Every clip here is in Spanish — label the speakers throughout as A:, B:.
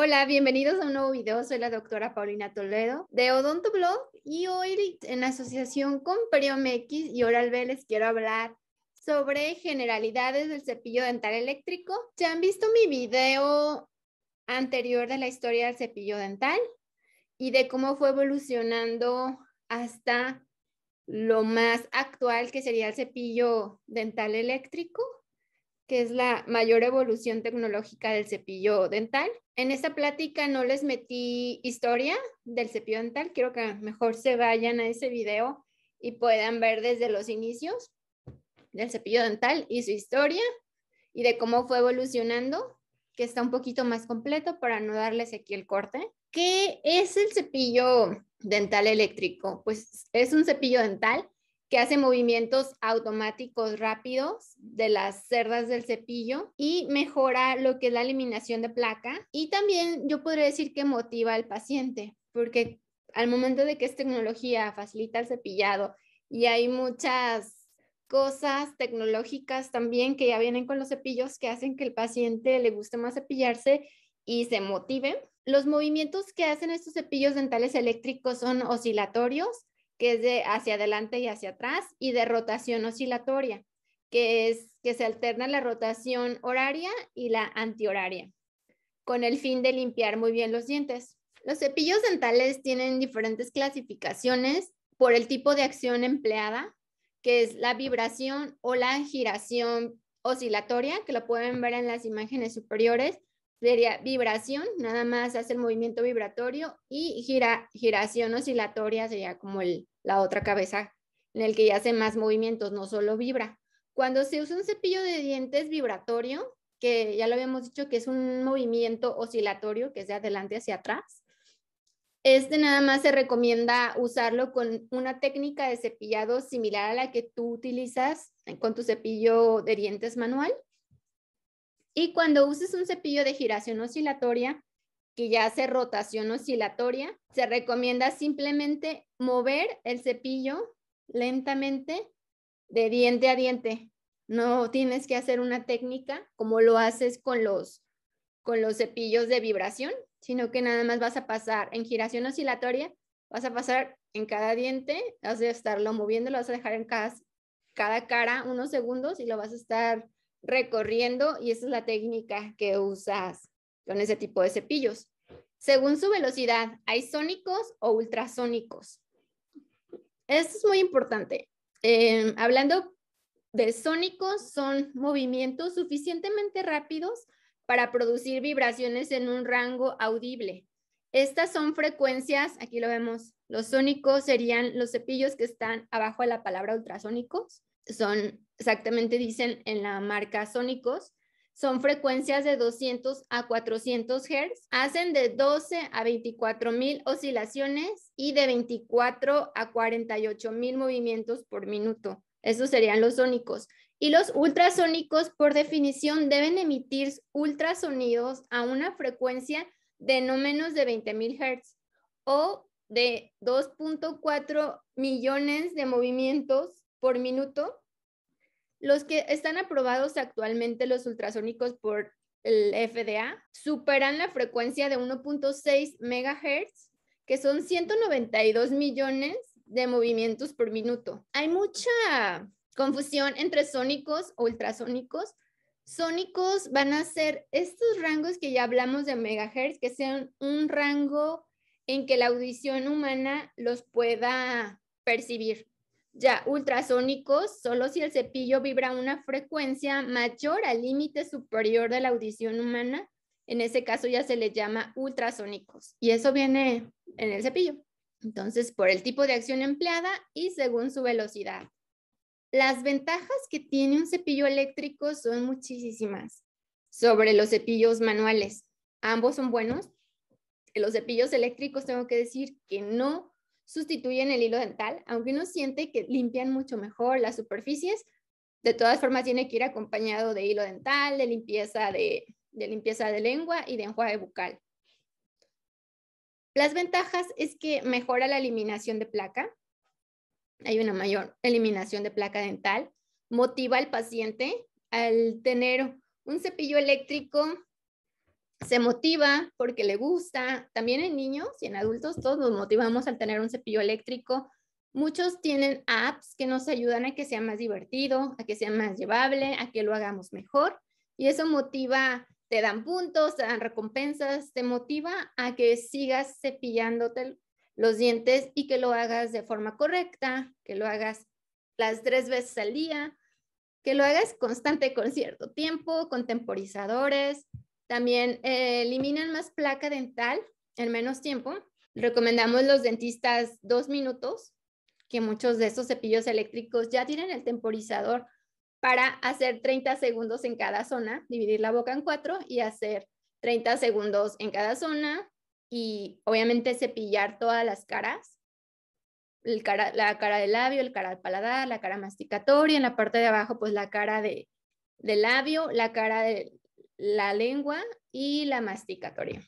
A: Hola, bienvenidos a un nuevo video. Soy la doctora Paulina Toledo de Odontoblog y hoy en asociación con Periomex y Oral les quiero hablar sobre generalidades del cepillo dental eléctrico. Ya han visto mi video anterior de la historia del cepillo dental y de cómo fue evolucionando hasta lo más actual que sería el cepillo dental eléctrico que es la mayor evolución tecnológica del cepillo dental. En esta plática no les metí historia del cepillo dental, quiero que mejor se vayan a ese video y puedan ver desde los inicios del cepillo dental y su historia y de cómo fue evolucionando, que está un poquito más completo para no darles aquí el corte. ¿Qué es el cepillo dental eléctrico? Pues es un cepillo dental que hace movimientos automáticos rápidos de las cerdas del cepillo y mejora lo que es la eliminación de placa. Y también yo podría decir que motiva al paciente, porque al momento de que es tecnología, facilita el cepillado y hay muchas cosas tecnológicas también que ya vienen con los cepillos que hacen que el paciente le guste más cepillarse y se motive. Los movimientos que hacen estos cepillos dentales eléctricos son oscilatorios que es de hacia adelante y hacia atrás, y de rotación oscilatoria, que es que se alterna la rotación horaria y la antihoraria, con el fin de limpiar muy bien los dientes. Los cepillos dentales tienen diferentes clasificaciones por el tipo de acción empleada, que es la vibración o la giración oscilatoria, que lo pueden ver en las imágenes superiores, sería vibración, nada más hace el movimiento vibratorio y gira, giración oscilatoria sería como el, la otra cabeza en el que ya hace más movimientos, no solo vibra. Cuando se usa un cepillo de dientes vibratorio, que ya lo habíamos dicho que es un movimiento oscilatorio, que es de adelante hacia atrás, este nada más se recomienda usarlo con una técnica de cepillado similar a la que tú utilizas con tu cepillo de dientes manual y cuando uses un cepillo de giración oscilatoria, que ya hace rotación oscilatoria, se recomienda simplemente mover el cepillo lentamente de diente a diente. No tienes que hacer una técnica como lo haces con los, con los cepillos de vibración, sino que nada más vas a pasar en giración oscilatoria, vas a pasar en cada diente, vas a estarlo moviendo, lo vas a dejar en cada cara unos segundos y lo vas a estar recorriendo y esa es la técnica que usas con ese tipo de cepillos. Según su velocidad, hay sónicos o ultrasónicos. Esto es muy importante. Eh, hablando de sónicos, son movimientos suficientemente rápidos para producir vibraciones en un rango audible. Estas son frecuencias, aquí lo vemos, los sónicos serían los cepillos que están abajo de la palabra ultrasónicos son exactamente dicen en la marca Sónicos, son frecuencias de 200 a 400 Hz, hacen de 12 a 24 mil oscilaciones y de 24 a 48 mil movimientos por minuto. Esos serían los sónicos. Y los ultrasónicos, por definición, deben emitir ultrasonidos a una frecuencia de no menos de 20 mil Hz o de 2.4 millones de movimientos por minuto. Los que están aprobados actualmente, los ultrasónicos por el FDA, superan la frecuencia de 1.6 MHz, que son 192 millones de movimientos por minuto. Hay mucha confusión entre sónicos o ultrasónicos. Sónicos van a ser estos rangos que ya hablamos de megahertz, que sean un rango en que la audición humana los pueda percibir ya ultrasónicos solo si el cepillo vibra a una frecuencia mayor al límite superior de la audición humana. En ese caso ya se le llama ultrasónicos y eso viene en el cepillo. Entonces, por el tipo de acción empleada y según su velocidad. Las ventajas que tiene un cepillo eléctrico son muchísimas sobre los cepillos manuales. Ambos son buenos. Los cepillos eléctricos tengo que decir que no sustituyen el hilo dental, aunque uno siente que limpian mucho mejor las superficies, de todas formas tiene que ir acompañado de hilo dental, de limpieza de, limpieza de lengua y de enjuague bucal. Las ventajas es que mejora la eliminación de placa, hay una mayor eliminación de placa dental, motiva al paciente al tener un cepillo eléctrico se motiva porque le gusta. También en niños y en adultos todos nos motivamos al tener un cepillo eléctrico. Muchos tienen apps que nos ayudan a que sea más divertido, a que sea más llevable, a que lo hagamos mejor. Y eso motiva, te dan puntos, te dan recompensas, te motiva a que sigas cepillándote los dientes y que lo hagas de forma correcta, que lo hagas las tres veces al día, que lo hagas constante con cierto tiempo, con temporizadores, también eh, eliminan más placa dental en menos tiempo. Recomendamos los dentistas dos minutos, que muchos de esos cepillos eléctricos ya tienen el temporizador para hacer 30 segundos en cada zona, dividir la boca en cuatro y hacer 30 segundos en cada zona y obviamente cepillar todas las caras, el cara, la cara del labio, el cara del paladar, la cara masticatoria, en la parte de abajo pues la cara de, del labio, la cara del la lengua y la masticatoria.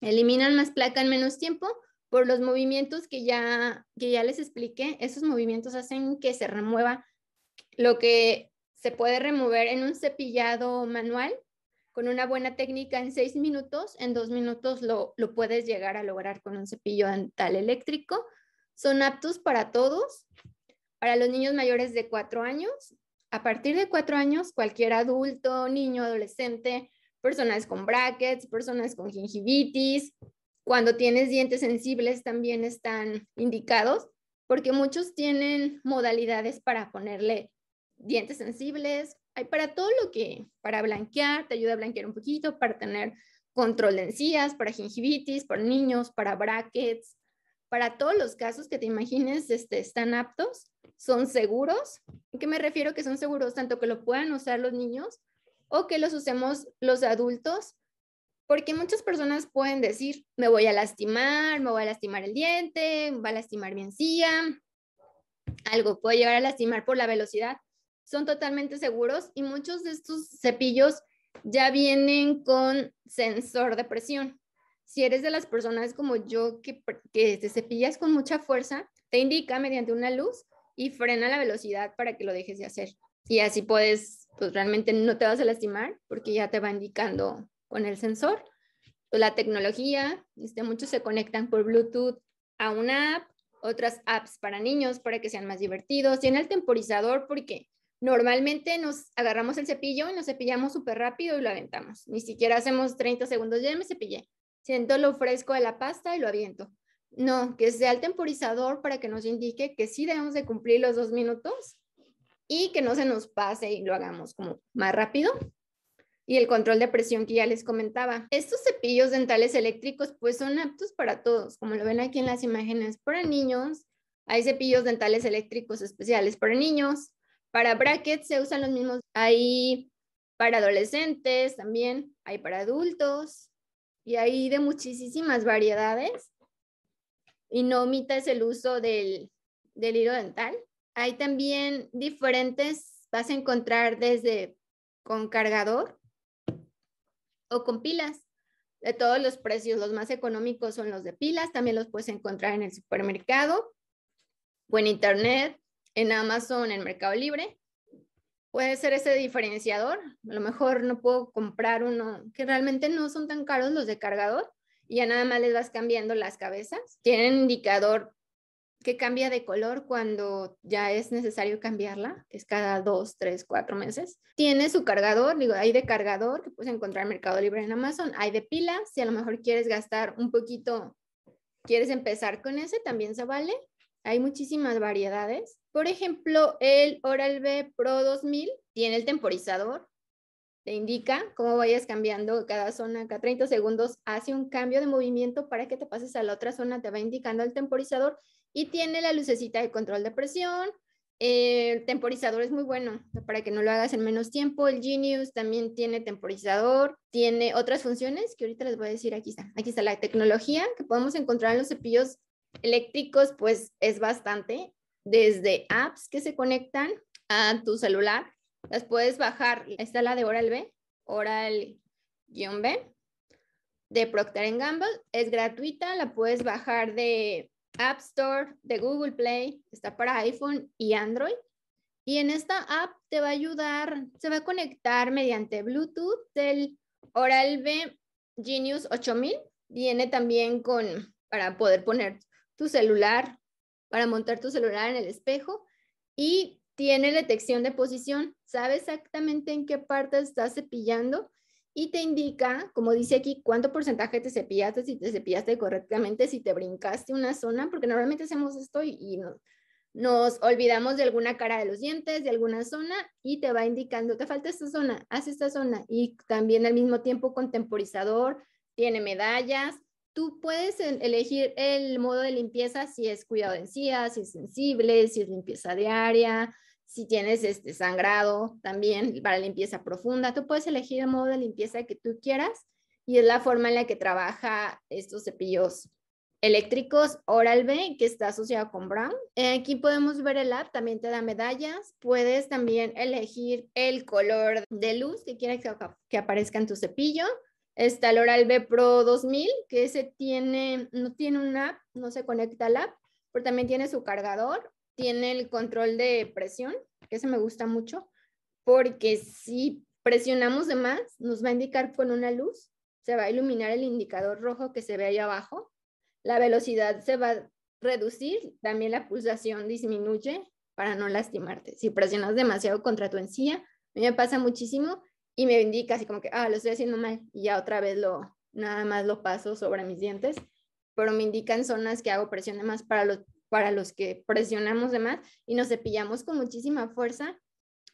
A: Eliminan más placa en menos tiempo por los movimientos que ya, ya les expliqué. Esos movimientos hacen que se remueva lo que se puede remover en un cepillado manual. Con una buena técnica en seis minutos, en dos minutos lo, puedes llegar a lograr con un cepillo dental eléctrico. Son aptos para todos, para los niños mayores de cuatro años, a partir de cuatro años, cualquier adulto, niño, adolescente, personas con brackets, personas con gingivitis, cuando tienes dientes sensibles también están indicados, porque muchos tienen modalidades para ponerle dientes sensibles, hay para todo lo que, para blanquear, te ayuda a blanquear un poquito, para tener control de encías, para gingivitis, para niños, para brackets, para todos los casos que te imagines este, están aptos son seguros. ¿En qué me refiero que son seguros? Tanto que lo puedan usar los niños o que los usemos los adultos, porque muchas personas pueden decir, me voy a lastimar, me voy a lastimar el diente, va a lastimar mi encía, algo puede llegar a lastimar por la velocidad. Son totalmente seguros y muchos de estos cepillos ya vienen con sensor de presión. Si eres de las personas como yo que, que te cepillas con mucha fuerza, te indica mediante una luz y frena la velocidad para que lo dejes de hacer. Y así puedes, pues realmente no te vas a lastimar porque ya te va indicando con el sensor. Pues, la tecnología, este, muchos se conectan por Bluetooth a una app, otras apps para niños para que sean más divertidos. Tiene el temporizador porque normalmente nos agarramos el cepillo y nos cepillamos súper rápido y lo aventamos. Ni siquiera hacemos 30 segundos, ya me cepillé. Siento lo fresco de la pasta y lo aviento. No, que sea el temporizador para que nos indique que sí debemos de cumplir los dos minutos y que no se nos pase y lo hagamos como más rápido. Y el control de presión que ya les comentaba. Estos cepillos dentales eléctricos pues son aptos para todos, como lo ven aquí en las imágenes, para niños. Hay cepillos dentales eléctricos especiales para niños. Para brackets se usan los mismos. Hay para adolescentes también, hay para adultos y hay de muchísimas variedades y no omitas el uso del, del hilo dental. Hay también diferentes, vas a encontrar desde con cargador o con pilas. De todos los precios, los más económicos son los de pilas, también los puedes encontrar en el supermercado o en internet, en Amazon, en Mercado Libre. Puede ser ese diferenciador. A lo mejor no puedo comprar uno que realmente no son tan caros los de cargador, y ya nada más les vas cambiando las cabezas. Tienen indicador que cambia de color cuando ya es necesario cambiarla, es cada dos, tres, cuatro meses. Tiene su cargador, digo, hay de cargador que puedes encontrar en Mercado Libre en Amazon, hay de pila, si a lo mejor quieres gastar un poquito, quieres empezar con ese, también se vale. Hay muchísimas variedades. Por ejemplo, el Oral-B Pro 2000 tiene el temporizador, te indica cómo vayas cambiando cada zona, cada 30 segundos hace un cambio de movimiento para que te pases a la otra zona, te va indicando el temporizador y tiene la lucecita de control de presión. el temporizador es muy bueno para que no lo hagas en menos tiempo. El Genius también tiene temporizador, tiene otras funciones que ahorita les voy a decir. Aquí está, aquí está la tecnología que podemos encontrar en los cepillos eléctricos, pues es bastante, desde apps que se conectan a tu celular las puedes bajar. Está la de Oral B, Oral-B, de Procter Gamble. Es gratuita, la puedes bajar de App Store, de Google Play, está para iPhone y Android. Y en esta app te va a ayudar, se va a conectar mediante Bluetooth del Oral-B Genius 8000. Viene también con, para poder poner tu celular, para montar tu celular en el espejo. Y tiene detección de posición, sabe exactamente en qué parte estás cepillando y te indica, como dice aquí, cuánto porcentaje te cepillaste, si te cepillaste correctamente, si te brincaste una zona, porque normalmente hacemos esto y, nos olvidamos de alguna cara de los dientes, de alguna zona, y te va indicando, te falta esta zona, haz esta zona, y también al mismo tiempo con temporizador tiene medallas, tú puedes elegir el modo de limpieza, si es cuidado de encías, si es sensible, si es limpieza diaria, si tienes este sangrado también para limpieza profunda, tú puedes elegir el modo de limpieza que tú quieras y es la forma en la que trabaja estos cepillos eléctricos Oral B que está asociado con Brown. Aquí podemos ver el app, también te da medallas, puedes también elegir el color de luz que quieras que aparezca en tu cepillo. Está el Oral B Pro 2000, que ese tiene, no tiene un app, no se conecta al app, pero también tiene su cargador tiene el control de presión, que se me gusta mucho, porque si presionamos de más, nos va a indicar con una luz, se va a iluminar el indicador rojo que se ve ahí abajo, la velocidad se va a reducir, también la pulsación disminuye para no lastimarte. Si presionas demasiado contra tu encía, a mí me pasa muchísimo y me indica así como que, ah, lo estoy haciendo mal y ya otra vez lo, nada más lo paso sobre mis dientes, pero me indican zonas que hago presión de más para los para los que presionamos de más y nos cepillamos con muchísima fuerza,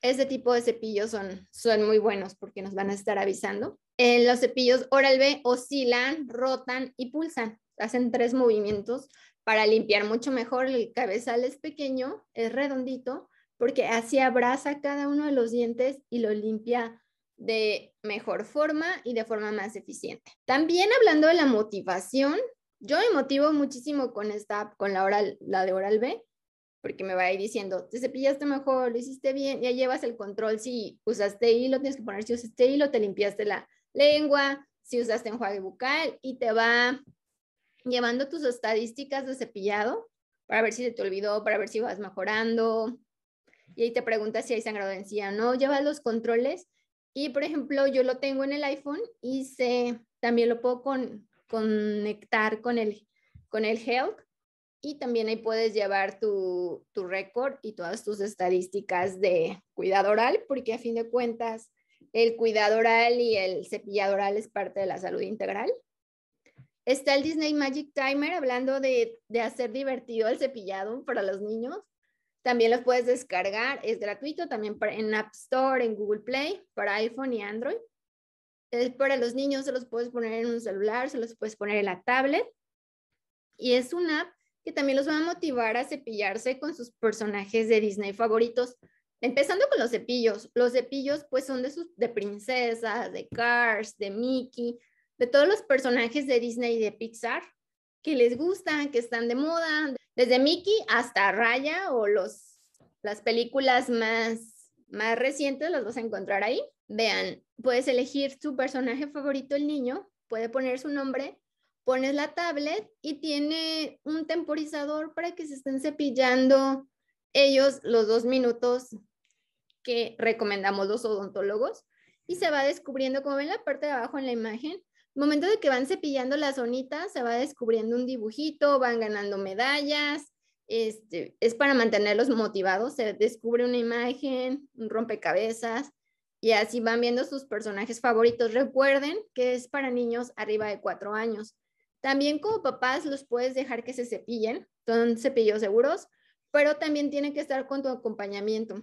A: ese tipo de cepillos son, son muy buenos porque nos van a estar avisando. En eh, los cepillos Oral-B oscilan, rotan y pulsan. Hacen tres movimientos para limpiar mucho mejor. El cabezal es pequeño, es redondito, porque así abraza cada uno de los dientes y lo limpia de mejor forma y de forma más eficiente. También hablando de la motivación, yo me motivo muchísimo con esta con la oral, la de Oral B, porque me va ahí diciendo, te cepillaste mejor, lo hiciste bien, ya llevas el control, si usaste hilo, tienes que poner si usaste hilo, te limpiaste la lengua, si usaste enjuague bucal y te va llevando tus estadísticas de cepillado para ver si se te olvidó, para ver si vas mejorando. Y ahí te pregunta si hay sangrado en encía no, llevas los controles. Y por ejemplo, yo lo tengo en el iPhone y se, también lo puedo con, conectar con el, con el health y también ahí puedes llevar tu, tu récord y todas tus estadísticas de cuidado oral, porque a fin de cuentas el cuidado oral y el cepillado oral es parte de la salud integral. Está el Disney Magic Timer hablando de, de hacer divertido el cepillado para los niños. También los puedes descargar, es gratuito también en App Store, en Google Play, para iPhone y Android. Es para los niños se los puedes poner en un celular, se los puedes poner en la tablet. Y es una app que también los va a motivar a cepillarse con sus personajes de Disney favoritos. Empezando con los cepillos. Los cepillos pues son de, sus, de princesas, de Cars, de Mickey, de todos los personajes de Disney y de Pixar que les gustan, que están de moda, desde Mickey hasta Raya o los, las películas más más recientes los vas a encontrar ahí. Vean, puedes elegir tu personaje favorito, el niño, puede poner su nombre, pones la tablet y tiene un temporizador para que se estén cepillando ellos los dos minutos que recomendamos los odontólogos y se va descubriendo, como ven la parte de abajo en la imagen, momento de que van cepillando las onitas se va descubriendo un dibujito, van ganando medallas, este, es para mantenerlos motivados, se descubre una imagen, un rompecabezas y así van viendo sus personajes favoritos. Recuerden que es para niños arriba de cuatro años. También como papás los puedes dejar que se cepillen, son cepillos seguros, pero también tiene que estar con tu acompañamiento,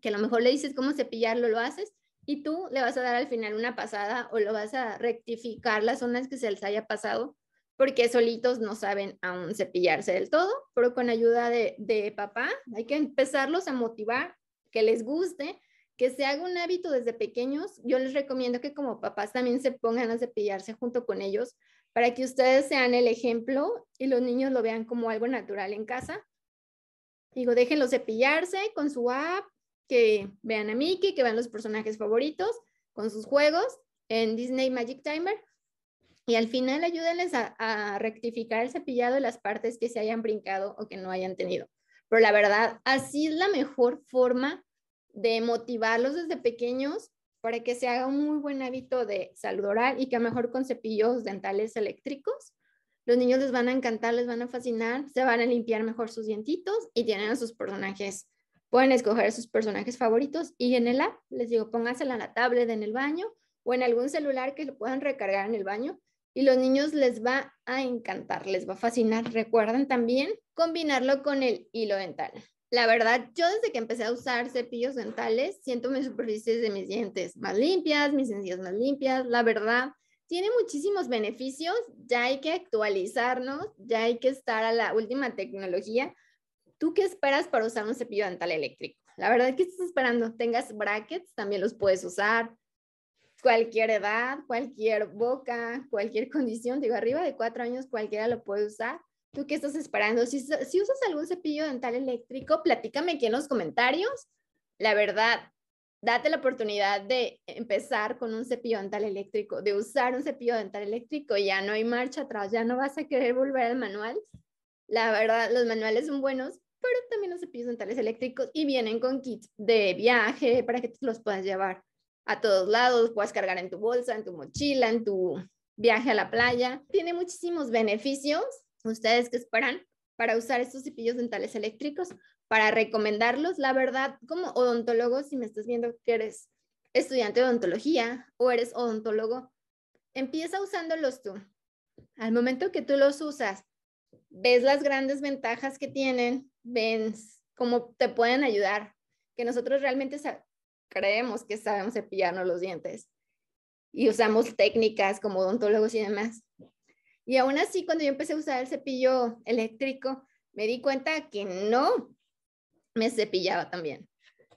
A: que a lo mejor le dices cómo cepillarlo, lo haces y tú le vas a dar al final una pasada o lo vas a rectificar las zonas que se les haya pasado porque solitos no saben aún cepillarse del todo, pero con ayuda de, papá hay que empezarlos a motivar, que les guste, que se haga un hábito desde pequeños, yo les recomiendo que como papás también se pongan a cepillarse junto con ellos para que ustedes sean el ejemplo y los niños lo vean como algo natural en casa. Digo, déjenlo cepillarse con su app, que vean a Mickey, que vean los personajes favoritos, con sus juegos en Disney Magic Timer. Y al final ayúdenles a, rectificar el cepillado de las partes que se hayan brincado o que no hayan tenido. Pero la verdad, así es la mejor forma de motivarlos desde pequeños para que se haga un muy buen hábito de salud oral y que mejor con cepillos dentales eléctricos. Los niños les van a encantar, les van a fascinar, se van a limpiar mejor sus dientitos y tienen a sus personajes. Pueden escoger sus personajes favoritos y en el app, les digo, póngansela en la tablet, en el baño o en algún celular que lo puedan recargar en el baño y los niños les va a encantar, les va a fascinar. Recuerden también combinarlo con el hilo dental. La verdad, yo desde que empecé a usar cepillos dentales, siento mis superficies de mis dientes más limpias, mis encías más limpias. La verdad, tiene muchísimos beneficios. Ya hay que actualizarnos, ya hay que estar a la última tecnología. ¿Tú qué esperas para usar un cepillo dental eléctrico? La verdad, ¿qué estás esperando? Tengas brackets, también los puedes usar cualquier edad, cualquier boca, cualquier condición, digo, arriba de cuatro años cualquiera lo puede usar. ¿Tú qué estás esperando? Si, si usas algún cepillo dental eléctrico, platícame aquí en los comentarios. La verdad, date la oportunidad de empezar con un cepillo dental eléctrico, de usar un cepillo dental eléctrico, ya no hay marcha atrás, ya no vas a querer volver al manual. La verdad, los manuales son buenos, pero también los cepillos dentales eléctricos y vienen con kits de viaje para que te los puedas llevar a todos lados, puedes cargar en tu bolsa, en tu mochila, en tu viaje a la playa. Tiene muchísimos beneficios. ¿Ustedes que esperan para usar estos cepillos dentales eléctricos? Para recomendarlos, la verdad, como odontólogo, si me estás viendo que eres estudiante de odontología o eres odontólogo, empieza usándolos tú. Al momento que tú los usas, ves las grandes ventajas que tienen, ves cómo te pueden ayudar, que nosotros realmente creemos que sabemos cepillarnos los dientes y usamos técnicas como odontólogos y demás. Y aún así, cuando yo empecé a usar el cepillo eléctrico, me di cuenta que no me cepillaba también.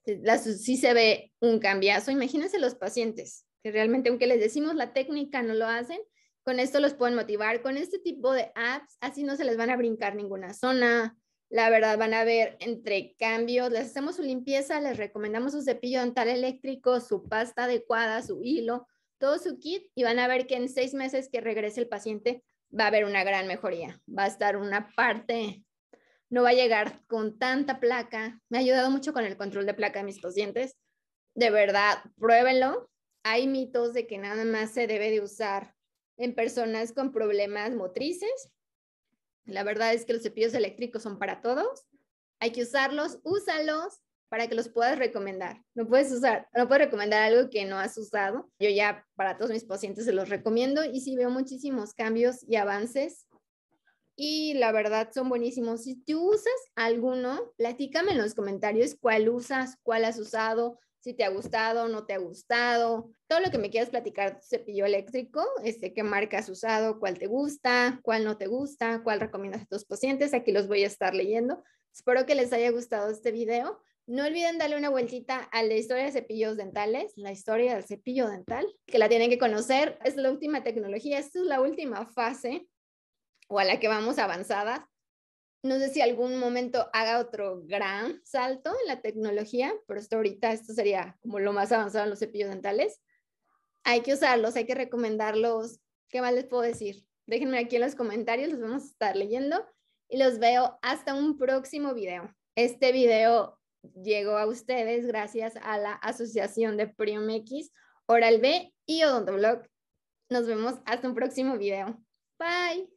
A: La, sí se ve un cambiazo. Imagínense los pacientes que realmente, aunque les decimos la técnica, no lo hacen. Con esto los pueden motivar. Con este tipo de apps, así no se les van a brincar ninguna zona, la verdad van a ver entre cambios, les hacemos su limpieza, les recomendamos su cepillo dental eléctrico, su pasta adecuada, su hilo, todo su kit y van a ver que en seis meses que regrese el paciente va a haber una gran mejoría. Va a estar una parte, no va a llegar con tanta placa. Me ha ayudado mucho con el control de placa de mis pacientes. De verdad, pruébenlo. Hay mitos de que nada más se debe de usar en personas con problemas motrices. La verdad es que los cepillos eléctricos son para todos. Hay que usarlos, úsalos para que los puedas recomendar. No puedes usar, no puedes recomendar algo que no has usado. Yo ya para todos mis pacientes se los recomiendo y sí veo muchísimos cambios y avances y la verdad son buenísimos. Si tú usas alguno, platícame en los comentarios cuál usas, cuál has usado, si te ha gustado, no te ha gustado, todo lo que me quieras platicar cepillo eléctrico, este, qué marca has usado, cuál te gusta, cuál no te gusta, cuál recomiendas a tus pacientes, aquí los voy a estar leyendo. Espero que les haya gustado este video. No olviden darle una vueltita a la historia de cepillos dentales, la historia del cepillo dental, que la tienen que conocer. Es la última tecnología, esta es la última fase o a la que vamos avanzadas no sé si algún momento haga otro gran salto en la tecnología, pero hasta ahorita esto sería como lo más avanzado en los cepillos dentales. Hay que usarlos, hay que recomendarlos. ¿Qué más les puedo decir? Déjenme aquí en los comentarios, los vamos a estar leyendo y los veo hasta un próximo video. Este video llegó a ustedes gracias a la Asociación de Priomex, Oral B y Odontoblog. Nos vemos hasta un próximo video. Bye.